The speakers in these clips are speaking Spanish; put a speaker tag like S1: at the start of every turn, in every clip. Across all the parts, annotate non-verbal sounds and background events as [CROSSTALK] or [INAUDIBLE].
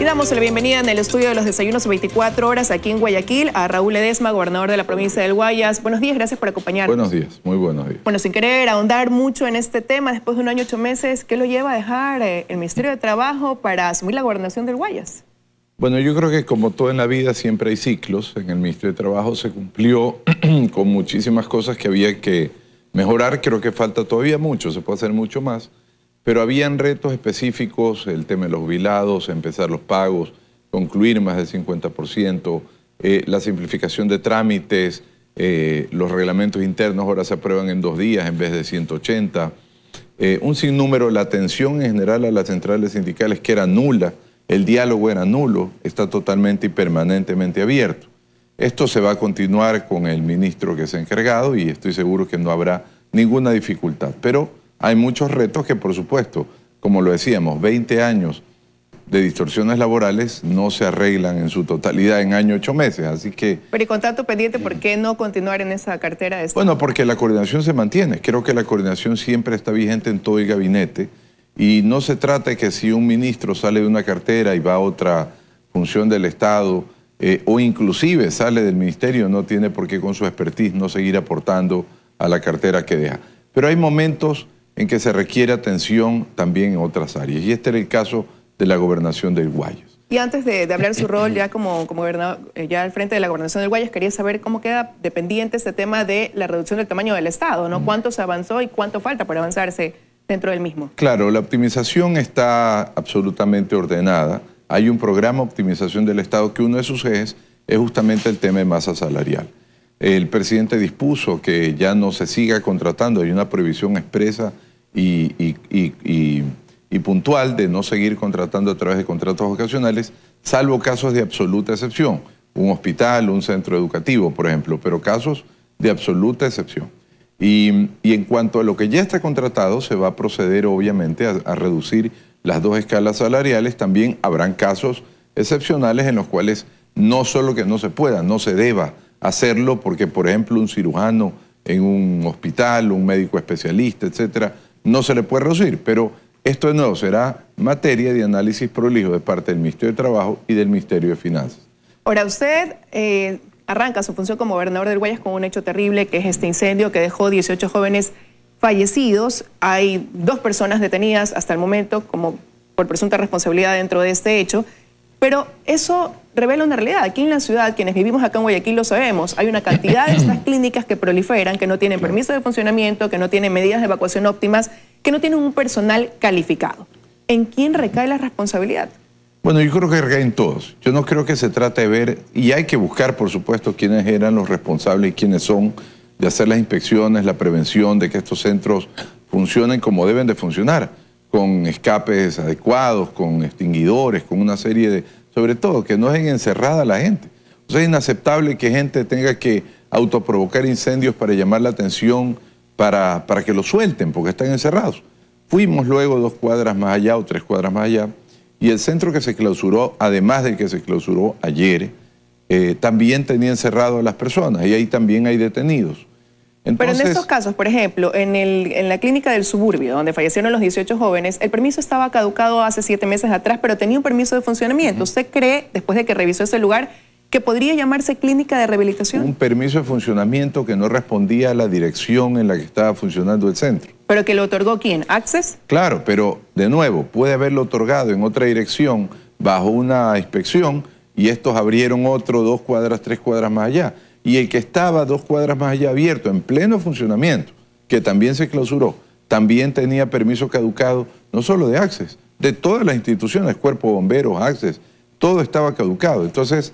S1: Y damos la bienvenida en el estudio de los desayunos 24 horas aquí en Guayaquil a Raúl Edesma, gobernador de la provincia del Guayas. Buenos días, gracias por acompañarnos. Buenos días, muy buenos días. Bueno, sin querer ahondar mucho en este tema, después de un año ocho meses, ¿qué lo lleva a dejar eh, el Ministerio de Trabajo para asumir la gobernación del Guayas?
S2: Bueno, yo creo que como todo en la vida siempre hay ciclos. En el Ministerio de Trabajo se cumplió [CLEARS THROAT] con muchísimas cosas que había que mejorar. Creo que falta todavía mucho, se puede hacer mucho más pero habían retos específicos, el tema de los jubilados, empezar los pagos, concluir más del 50%, eh, la simplificación de trámites, eh, los reglamentos internos ahora se aprueban en dos días en vez de 180, eh, un sinnúmero, la atención en general a las centrales sindicales que era nula, el diálogo era nulo, está totalmente y permanentemente abierto. Esto se va a continuar con el ministro que se ha encargado y estoy seguro que no habrá ninguna dificultad. Pero hay muchos retos que, por supuesto, como lo decíamos, 20 años de distorsiones laborales no se arreglan en su totalidad en año ocho meses, así que...
S1: Pero y con tanto pendiente, ¿por qué no continuar en esa cartera? De
S2: bueno, porque la coordinación se mantiene. Creo que la coordinación siempre está vigente en todo el gabinete y no se trata de que si un ministro sale de una cartera y va a otra función del Estado eh, o inclusive sale del ministerio, no tiene por qué con su expertise no seguir aportando a la cartera que deja. Pero hay momentos en que se requiere atención también en otras áreas. Y este era el caso de la gobernación del
S1: Guayas. Y antes de, de hablar su [COUGHS] rol ya como, como gobernador, eh, ya al frente de la gobernación del Guayas, quería saber cómo queda dependiente este tema de la reducción del tamaño del Estado, ¿no? Mm. ¿Cuánto se avanzó y cuánto falta para avanzarse dentro del mismo?
S2: Claro, la optimización está absolutamente ordenada. Hay un programa de optimización del Estado que uno de sus ejes es justamente el tema de masa salarial. El presidente dispuso que ya no se siga contratando, hay una prohibición expresa y, puntual de no seguir contratando a través de contratos ocasionales, salvo casos de absoluta excepción, un hospital, un centro educativo, por ejemplo, pero casos de absoluta excepción. Y, en cuanto a lo que ya está contratado, se va a proceder obviamente a, reducir las dos escalas salariales. También habrán casos excepcionales en los cuales no solo que no se pueda, no se deba hacerlo porque, por ejemplo, un cirujano en un hospital, un médico especialista, etcétera, no se le puede reducir, pero esto de nuevo será materia de análisis prolijo de parte del Ministerio de Trabajo y del Ministerio de Finanzas.
S1: Ahora, usted eh, arranca su función como gobernador del Guayas con un hecho terrible, que es este incendio que dejó 18 jóvenes fallecidos. Hay dos personas detenidas hasta el momento como por presunta responsabilidad dentro de este hecho. Pero eso revela una realidad. Aquí en la ciudad, quienes vivimos acá en Guayaquil lo sabemos, hay una cantidad de estas [COUGHS] clínicas que proliferan, que no tienen permiso de funcionamiento, que no tienen medidas de evacuación óptimas, que no tienen un personal calificado. ¿En quién recae la responsabilidad?
S2: Bueno, yo creo que recae en todos. Yo no creo que se trate de ver, y hay que buscar, por supuesto, quiénes eran los responsables y quiénes son de hacer las inspecciones, la prevención, de que estos centros funcionen como deben de funcionar con escapes adecuados, con extinguidores, con una serie de... Sobre todo, que no estén encerrada la gente. sea, es inaceptable que gente tenga que autoprovocar incendios para llamar la atención, para, que lo suelten, porque están encerrados. Fuimos luego dos cuadras más allá o tres cuadras más allá, y el centro que se clausuró, además del que se clausuró ayer, eh, también tenía encerrado a las personas, y ahí también hay detenidos. Pero en estos
S1: casos, por ejemplo, en, la clínica del suburbio, donde fallecieron los 18 jóvenes, el permiso estaba caducado hace siete meses atrás, pero tenía un permiso de funcionamiento. ¿Usted cree, después de que revisó ese lugar, que podría llamarse clínica de rehabilitación?
S2: Un permiso de funcionamiento que no respondía a la dirección en la que estaba funcionando el centro.
S1: ¿Pero que lo otorgó quién? ¿Access?
S2: Claro, pero de nuevo, puede haberlo otorgado en otra dirección bajo una inspección y estos abrieron otro dos cuadras, tres cuadras más allá y el que estaba dos cuadras más allá abierto, en pleno funcionamiento, que también se clausuró, también tenía permiso caducado, no solo de Access, de todas las instituciones, Cuerpo Bomberos, Access, todo estaba caducado. Entonces,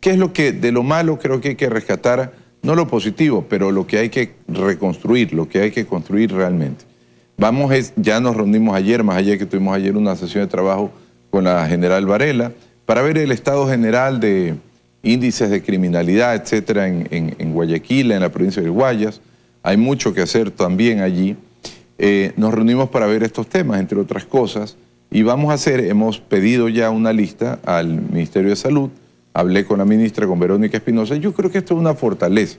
S2: ¿qué es lo que de lo malo creo que hay que rescatar? No lo positivo, pero lo que hay que reconstruir, lo que hay que construir realmente. Vamos, ya nos reunimos ayer, más allá que tuvimos ayer una sesión de trabajo con la general Varela, para ver el estado general de, índices de criminalidad, etcétera, en, en, en Guayaquil, en la provincia de Guayas. Hay mucho que hacer también allí. Eh, nos reunimos para ver estos temas, entre otras cosas, y vamos a hacer, hemos pedido ya una lista al Ministerio de Salud, hablé con la ministra, con Verónica Espinosa, yo creo que esto es una fortaleza,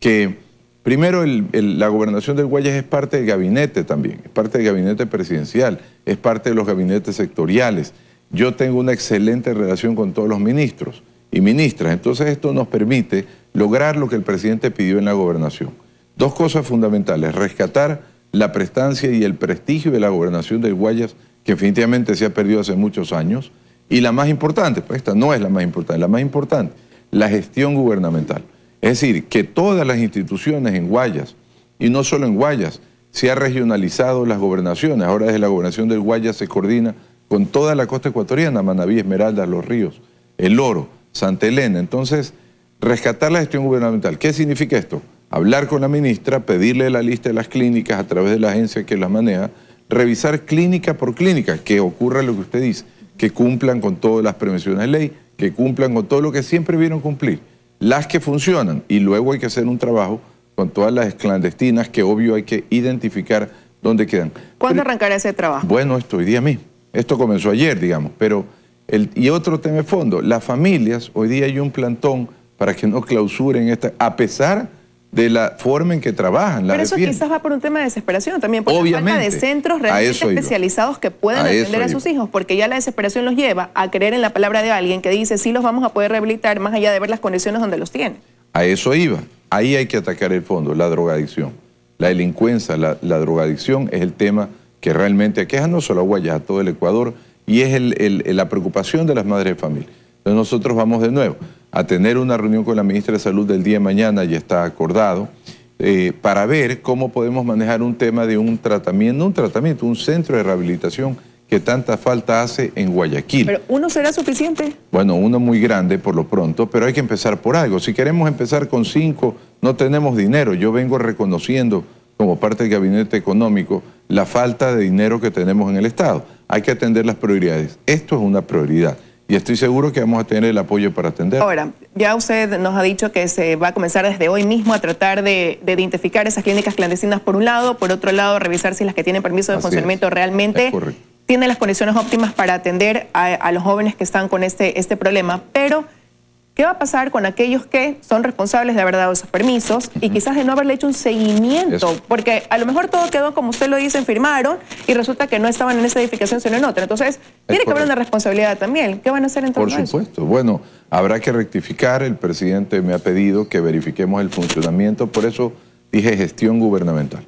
S2: que primero la gobernación del Guayas es parte del gabinete también, es parte del gabinete presidencial, es parte de los gabinetes sectoriales. Yo tengo una excelente relación con todos los ministros y ministras. Entonces esto nos permite lograr lo que el presidente pidió en la gobernación. Dos cosas fundamentales, rescatar la prestancia y el prestigio de la gobernación del Guayas, que definitivamente se ha perdido hace muchos años, y la más importante, pues esta no es la más importante, la más importante, la gestión gubernamental. Es decir, que todas las instituciones en Guayas, y no solo en Guayas, se han regionalizado las gobernaciones. Ahora desde la gobernación del Guayas se coordina con toda la costa ecuatoriana, Manaví, Esmeraldas, Los Ríos, El Oro. Santa Elena. Entonces, rescatar la gestión gubernamental. ¿Qué significa esto? Hablar con la ministra, pedirle la lista de las clínicas a través de la agencia que las maneja, revisar clínica por clínica, que ocurra lo que usted dice, que cumplan con todas las prevenciones de ley, que cumplan con todo lo que siempre vieron cumplir, las que funcionan, y luego hay que hacer un trabajo con todas las clandestinas que obvio hay que identificar dónde quedan.
S1: ¿Cuándo arrancará ese trabajo?
S2: Bueno, esto hoy día mismo. Esto comenzó ayer, digamos, pero y otro tema de fondo, las familias, hoy día hay un plantón para que no clausuren esta, a pesar de la forma en que trabajan. La Pero eso quizás
S1: va por un tema de desesperación también, porque falta de centros realmente especializados que puedan atender a sus hijos, porque ya la desesperación los lleva a creer en la palabra de alguien que dice sí los vamos a poder rehabilitar más allá de ver las condiciones donde los tienen.
S2: A eso iba. Ahí hay que atacar el fondo, la drogadicción. La delincuencia, la, la drogadicción es el tema que realmente aqueja no solo a Guayas, a todo el Ecuador, y es la preocupación de las madres de familia. Entonces nosotros vamos de nuevo a tener una reunión con la ministra de Salud del día de mañana, ya está acordado, eh, para ver cómo podemos manejar un tema de un tratamiento, un tratamiento, un centro de rehabilitación que tanta falta hace en Guayaquil. ¿Pero
S1: uno será suficiente?
S2: Bueno, uno muy grande por lo pronto, pero hay que empezar por algo. Si queremos empezar con cinco, no tenemos dinero. Yo vengo reconociendo como parte del gabinete económico la falta de dinero que tenemos en el Estado hay que atender las prioridades. Esto es una prioridad y estoy seguro que vamos a tener el apoyo para atender. Ahora,
S1: ya usted nos ha dicho que se va a comenzar desde hoy mismo a tratar de, identificar esas clínicas clandestinas por un lado, por otro lado, revisar si las que tienen permiso de funcionamiento realmente tienen las condiciones óptimas para atender a, los jóvenes que están con este, este problema, pero... ¿Qué va a pasar con aquellos que son responsables de haber dado esos permisos y quizás de no haberle hecho un seguimiento? Porque a lo mejor todo quedó como usted lo dice, firmaron y resulta que no estaban en esa edificación sino en otra. Entonces, tiene que haber una responsabilidad también. ¿Qué van a hacer entonces? Por supuesto.
S2: Bueno, habrá que rectificar. El presidente me ha pedido que verifiquemos el funcionamiento. Por eso dije gestión gubernamental.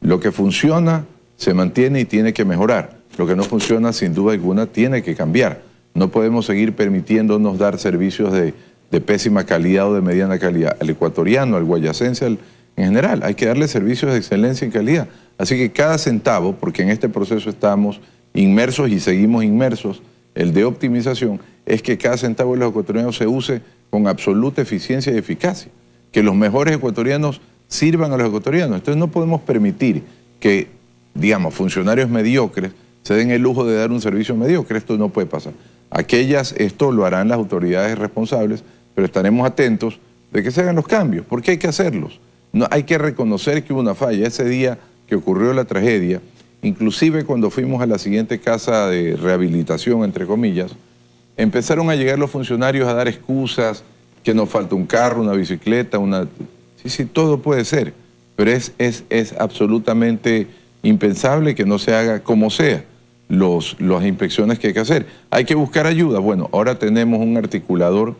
S2: Lo que funciona se mantiene y tiene que mejorar. Lo que no funciona, sin duda alguna, tiene que cambiar. No podemos seguir permitiéndonos dar servicios de, pésima calidad o de mediana calidad. Al ecuatoriano, al guayacense, en general, hay que darle servicios de excelencia y calidad. Así que cada centavo, porque en este proceso estamos inmersos y seguimos inmersos, el de optimización, es que cada centavo de los ecuatorianos se use con absoluta eficiencia y eficacia. Que los mejores ecuatorianos sirvan a los ecuatorianos. Entonces no podemos permitir que, digamos, funcionarios mediocres se den el lujo de dar un servicio mediocre. Esto no puede pasar aquellas, esto lo harán las autoridades responsables, pero estaremos atentos de que se hagan los cambios, porque hay que hacerlos. No, hay que reconocer que hubo una falla. Ese día que ocurrió la tragedia, inclusive cuando fuimos a la siguiente casa de rehabilitación, entre comillas, empezaron a llegar los funcionarios a dar excusas, que nos falta un carro, una bicicleta, una... Sí, sí, todo puede ser, pero es, es, es absolutamente impensable que no se haga como sea las inspecciones que hay que hacer. Hay que buscar ayuda. Bueno, ahora tenemos un articulador,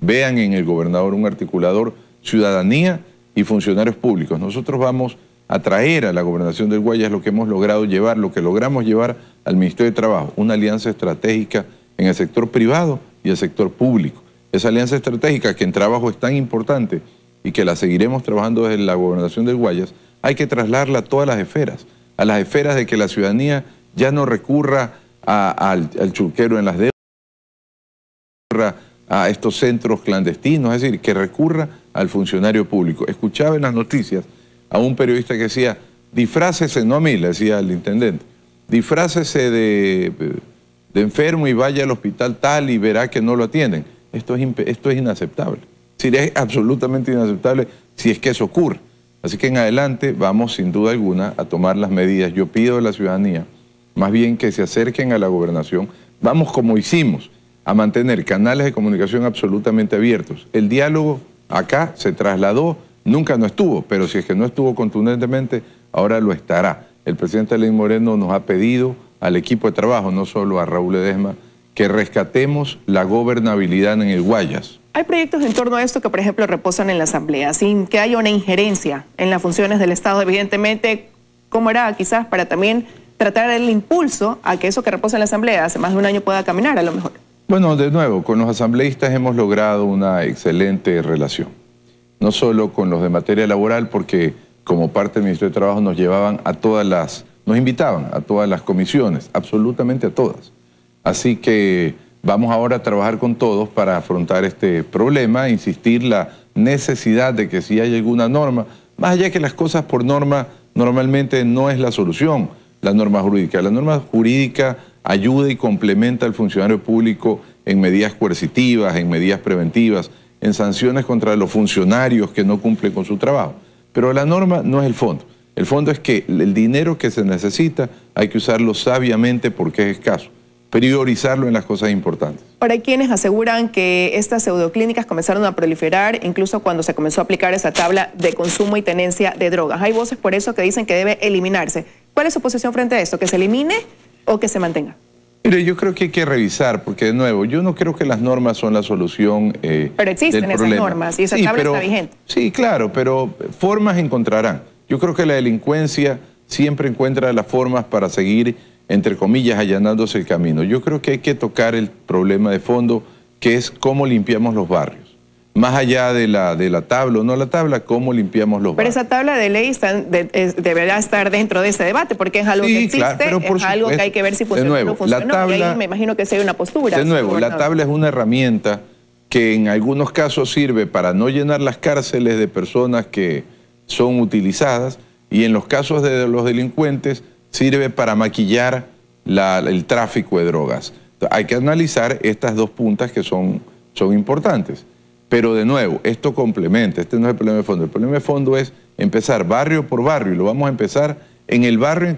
S2: vean en el gobernador un articulador, ciudadanía y funcionarios públicos. Nosotros vamos a traer a la gobernación del Guayas lo que hemos logrado llevar, lo que logramos llevar al Ministerio de Trabajo, una alianza estratégica en el sector privado y el sector público. Esa alianza estratégica que en trabajo es tan importante y que la seguiremos trabajando desde la gobernación del Guayas, hay que trasladarla a todas las esferas, a las esferas de que la ciudadanía ya no recurra al, churquero en las deudas, recurra a estos centros clandestinos, es decir, que recurra al funcionario público. Escuchaba en las noticias a un periodista que decía, disfrácese, no a mí, le decía el intendente, disfrácese de, enfermo y vaya al hospital tal y verá que no lo atienden. Esto es, esto es inaceptable. Si es absolutamente inaceptable si es que eso ocurre. Así que en adelante vamos sin duda alguna a tomar las medidas. Yo pido a la ciudadanía más bien que se acerquen a la gobernación. Vamos como hicimos, a mantener canales de comunicación absolutamente abiertos. El diálogo acá se trasladó, nunca no estuvo, pero si es que no estuvo contundentemente, ahora lo estará. El presidente Lenín Moreno nos ha pedido al equipo de trabajo, no solo a Raúl Edesma, que rescatemos la gobernabilidad en el Guayas.
S1: Hay proyectos en torno a esto que, por ejemplo, reposan en la Asamblea, sin que haya una injerencia en las funciones del Estado, evidentemente, como era quizás para también tratar el impulso a que eso que reposa en la Asamblea hace más de un año pueda caminar a lo mejor?
S2: Bueno, de nuevo, con los asambleístas hemos logrado una excelente relación. No solo con los de materia laboral, porque como parte del Ministerio de Trabajo nos llevaban a todas las, nos invitaban a todas las comisiones, absolutamente a todas. Así que vamos ahora a trabajar con todos para afrontar este problema, insistir la necesidad de que si hay alguna norma, más allá que las cosas por norma normalmente no es la solución la norma jurídica. La norma jurídica ayuda y complementa al funcionario público en medidas coercitivas, en medidas preventivas, en sanciones contra los funcionarios que no cumplen con su trabajo. Pero la norma no es el fondo. El fondo es que el dinero que se necesita hay que usarlo sabiamente porque es escaso priorizarlo en las cosas importantes.
S1: para quienes aseguran que estas pseudoclínicas comenzaron a proliferar incluso cuando se comenzó a aplicar esa tabla de consumo y tenencia de drogas. Hay voces por eso que dicen que debe eliminarse. ¿Cuál es su posición frente a esto? ¿Que se elimine o que se mantenga?
S2: Mire, yo creo que hay que revisar, porque de nuevo, yo no creo que las normas son la solución. Eh, pero existen esas normas y esa sí, tabla está vigente. Sí, claro, pero formas encontrarán. Yo creo que la delincuencia siempre encuentra las formas para seguir, entre comillas, allanándose el camino. Yo creo que hay que tocar el problema de fondo, que es cómo limpiamos los barrios más allá de la, de la tabla o no la tabla, cómo limpiamos los Pero
S1: esa tabla de ley eh, deberá estar dentro de ese debate, porque es algo que existe, es algo que hay que ver si funciona o no funciona. me imagino que sea una postura. De nuevo, la
S2: tabla es una herramienta que en algunos casos sirve para no llenar las cárceles de personas que son utilizadas y en los casos de los delincuentes sirve para maquillar el tráfico de drogas. Hay que analizar estas dos puntas que son, son importantes. Pero de nuevo, esto complementa, este no es el problema de fondo, el problema de fondo es empezar barrio por barrio y lo vamos a empezar en el barrio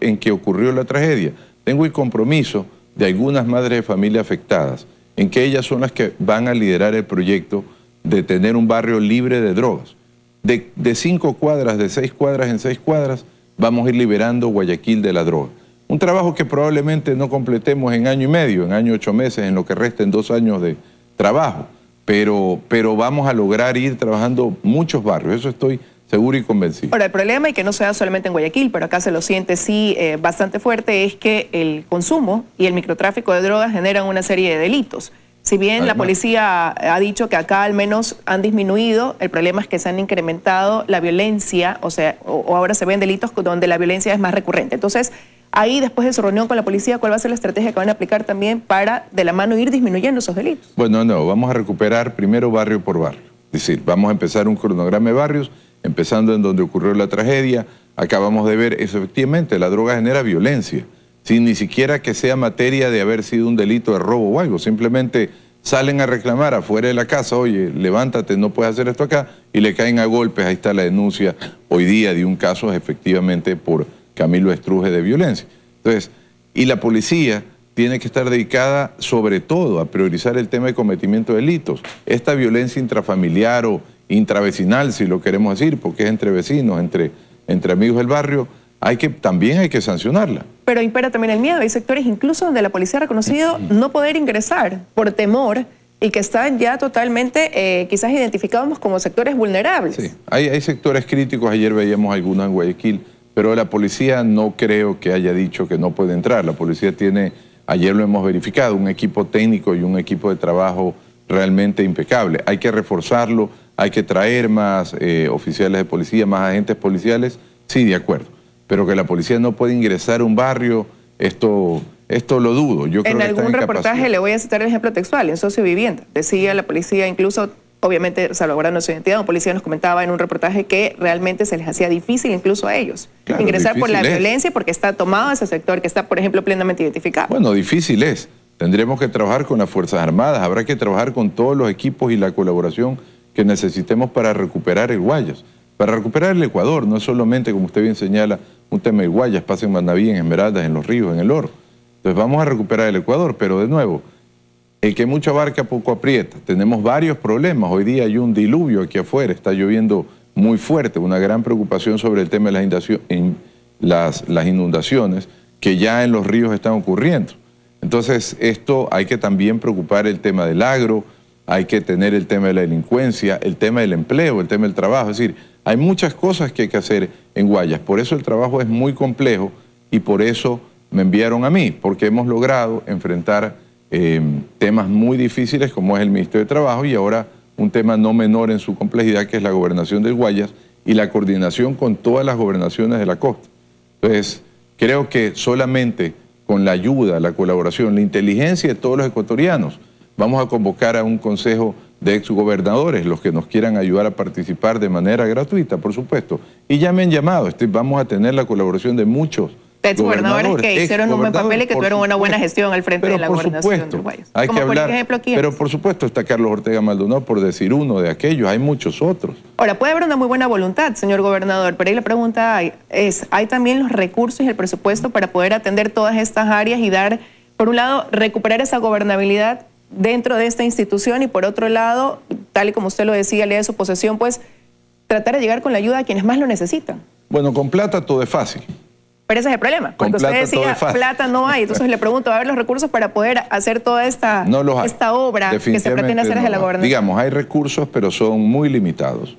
S2: en que ocurrió, la tragedia. Tengo el compromiso de algunas madres de familia afectadas, en que ellas son las que van a liderar el proyecto de tener un barrio libre de drogas. De, de cinco cuadras, de seis cuadras en seis cuadras, vamos a ir liberando Guayaquil de la droga. Un trabajo que probablemente no completemos en año y medio, en año ocho meses, en lo que resten dos años de trabajo pero, pero vamos a lograr ir trabajando muchos barrios, eso estoy seguro y convencido.
S1: Ahora, el problema, y que no sea solamente en Guayaquil, pero acá se lo siente sí eh, bastante fuerte, es que el consumo y el microtráfico de drogas generan una serie de delitos. Si bien la policía ha dicho que acá al menos han disminuido, el problema es que se han incrementado la violencia, o sea, o ahora se ven delitos donde la violencia es más recurrente. Entonces, Ahí, después de su reunión con la policía, ¿cuál va a ser la estrategia que van a aplicar también para, de la mano, ir disminuyendo esos delitos?
S2: Bueno, no, vamos a recuperar primero barrio por barrio. Es decir, vamos a empezar un cronograma de barrios, empezando en donde ocurrió la tragedia. Acabamos de ver, efectivamente, la droga genera violencia, sin ni siquiera que sea materia de haber sido un delito de robo o algo, simplemente salen a reclamar afuera de la casa, oye, levántate, no puedes hacer esto acá, y le caen a golpes, ahí está la denuncia hoy día de un caso efectivamente por Camilo Estruje de violencia. Entonces, y la policía tiene que estar dedicada sobre todo a priorizar el tema de cometimiento de delitos. Esta violencia intrafamiliar o intravecinal, si lo queremos decir, porque es entre vecinos, entre, entre amigos del barrio, hay que, también hay que sancionarla.
S1: Pero impera también el miedo. Hay sectores incluso donde la policía ha reconocido no poder ingresar por temor y que están ya totalmente eh, quizás identificados como sectores vulnerables. Sí,
S2: hay, hay sectores críticos. Ayer veíamos algunos en Guayaquil pero la policía no creo que haya dicho que no puede entrar. La policía tiene, ayer lo hemos verificado, un equipo técnico y un equipo de trabajo realmente impecable. Hay que reforzarlo, hay que traer más eh, oficiales de policía, más agentes policiales, sí, de acuerdo. Pero que la policía no puede ingresar a un barrio, esto, esto lo dudo. Yo en algún reportaje
S1: le voy a citar el ejemplo textual, en Socio Vivienda. Decía la policía incluso obviamente salvaguardando su identidad. Un policía nos comentaba en un reportaje que realmente se les hacía difícil incluso a ellos ingresar por la violencia porque está tomado ese sector que está, por ejemplo, plenamente identificado. Bueno,
S2: difícil es. Tendremos que trabajar con las Fuerzas Armadas, habrá que trabajar con todos los equipos y la colaboración que necesitemos para recuperar el Guayas. Para recuperar el Ecuador, no es solamente, como usted bien señala, un tema de Guayas, pasa en Manaví, en Esmeraldas, en los ríos, en el oro. Entonces vamos a recuperar el Ecuador, pero de nuevo, el que mucha barca poco aprieta. Tenemos varios problemas. Hoy día hay un diluvio aquí afuera, está lloviendo muy fuerte, una gran preocupación sobre el tema de las, las inundaciones que ya en los ríos están ocurriendo. Entonces, esto hay que también preocupar el tema del agro, hay que tener el tema de la delincuencia, el tema del empleo, el tema del trabajo. Es decir, hay muchas cosas que hay que hacer en Guayas. Por eso el trabajo es muy complejo y por eso me enviaron a mí, porque hemos logrado enfrentar Em, temas muy difíciles como es el Ministerio de Trabajo y ahora un tema no menor en su complejidad que es la gobernación del Guayas y la coordinación con todas las gobernaciones de la costa. Entonces, creo que solamente con la ayuda, la colaboración, la inteligencia de todos los ecuatorianos, vamos a convocar a un consejo de exgobernadores, los que nos quieran ayudar a participar de manera gratuita, por supuesto. Y ya me han llamado, este, vamos a tener la colaboración de muchos
S1: Ex-gobernadores que hicieron un buen papel y que tuvieron una buena gestión al frente de la gobernación supuesto, Hay que hablar, pero
S2: por supuesto está Carlos Ortega Maldonado por decir uno de aquellos, hay muchos otros.
S1: Ahora, puede haber una muy buena voluntad, señor gobernador, pero ahí la pregunta es, ¿hay también los recursos y el presupuesto para poder atender todas estas áreas y dar, por un lado, recuperar esa gobernabilidad dentro de esta institución y por otro lado, tal y como usted lo decía la de su posesión, pues tratar de llegar con la ayuda a quienes más lo necesitan?
S2: Bueno, con plata todo es fácil.
S1: Pero ese es el problema. cuando usted plata, decía, plata no hay. Entonces le pregunto, ¿va a haber los recursos para poder hacer toda esta, esta obra que se pretende hacer desde la gobernación?
S2: Digamos, hay recursos, pero son muy limitados.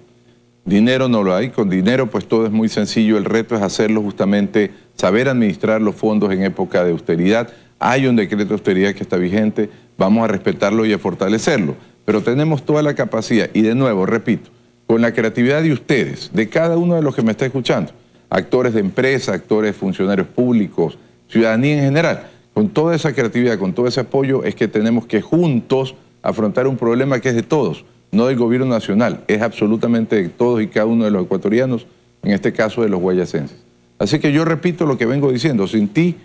S2: Dinero no lo hay. Con dinero, pues todo es muy sencillo. El reto es hacerlo justamente, saber administrar los fondos en época de austeridad. Hay un decreto de austeridad que está vigente. Vamos a respetarlo y a fortalecerlo. Pero tenemos toda la capacidad. Y de nuevo, repito, con la creatividad de ustedes, de cada uno de los que me está escuchando actores de empresa, actores, funcionarios públicos, ciudadanía en general. Con toda esa creatividad, con todo ese apoyo, es que tenemos que juntos afrontar un problema que es de todos, no del gobierno nacional, es absolutamente de todos y cada uno de los ecuatorianos, en este caso de los guayacenses. Así que yo repito lo que vengo diciendo, sin ti,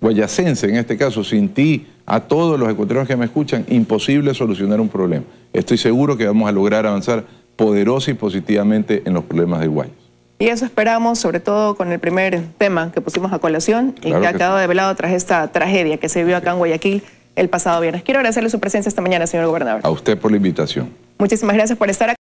S2: guayacense en este caso, sin ti, a todos los ecuatorianos que me escuchan, imposible solucionar un problema. Estoy seguro que vamos a lograr avanzar poderosa y positivamente en los problemas de Guayas.
S1: Y eso esperamos, sobre todo con el primer tema que pusimos a colación y que, ha quedado develado tras esta tragedia que se vivió acá en Guayaquil el pasado viernes. Quiero agradecerle su presencia esta mañana, señor gobernador.
S2: A usted por la invitación.
S1: Muchísimas gracias por estar aquí.